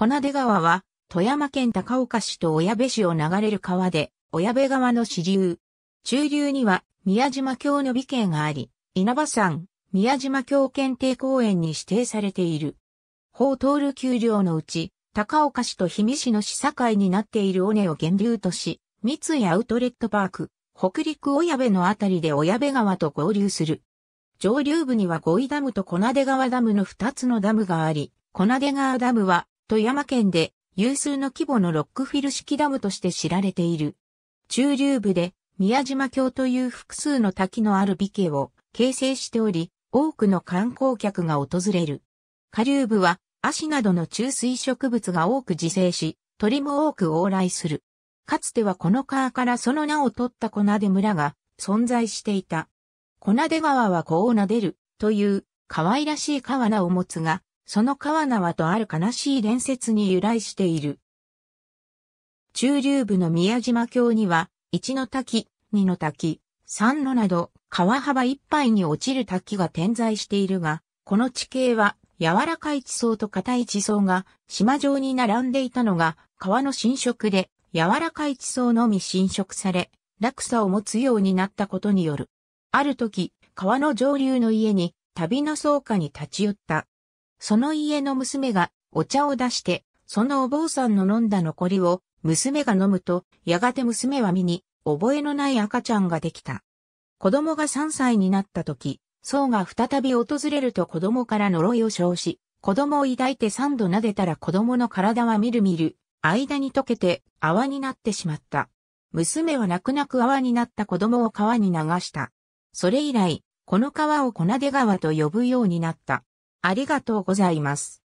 小出川は、富山県高岡市と小矢部市を流れる川で、小矢部川の支流。中流には、宮島峡の美形があり、稲葉山、宮島峡検定公園に指定されている。法通る丘陵のうち、高岡市と氷見市の市境になっている尾根を源流とし、三井アウトレットパーク、北陸小矢部のあたりで小矢部川と合流する。上流部には五井ダムと小出川ダムの二つのダムがあり、小出川ダムは富山県で有数の規模のロックフィル式ダムとして知られている。中流部で宮島峡という複数の滝のある美形を形成しており、多くの観光客が訪れる。下流部は足などの中水植物が多く自生し、鳥も多く往来する。かつてはこの川からその名を取った粉出村が存在していた。粉出川はこうなでるという可愛らしい川名を持つが、その川縄とある悲しい伝説に由来している。中流部の宮島橋には、一の滝、二の滝、三のなど、川幅いっぱいに落ちる滝が点在しているが、この地形は柔らかい地層と硬い地層が島状に並んでいたのが川の浸食で柔らかい地層のみ浸食され、落差を持つようになったことによる。ある時、川の上流の家に旅の草加に立ち寄ったその家の娘がお茶を出して、そのお坊さんの飲んだ残りを娘が飲むと、やがて娘は身に覚えのない赤ちゃんができた。子供が3歳になった時、僧が再び訪れると子供から呪いを生し、子供を抱いて3度撫でたら子供の体はみるみる、間に溶けて泡になってしまった。娘は泣く泣く泡になった子供を川に流した。それ以来、この川を粉出川と呼ぶようになった。ありがとうございます。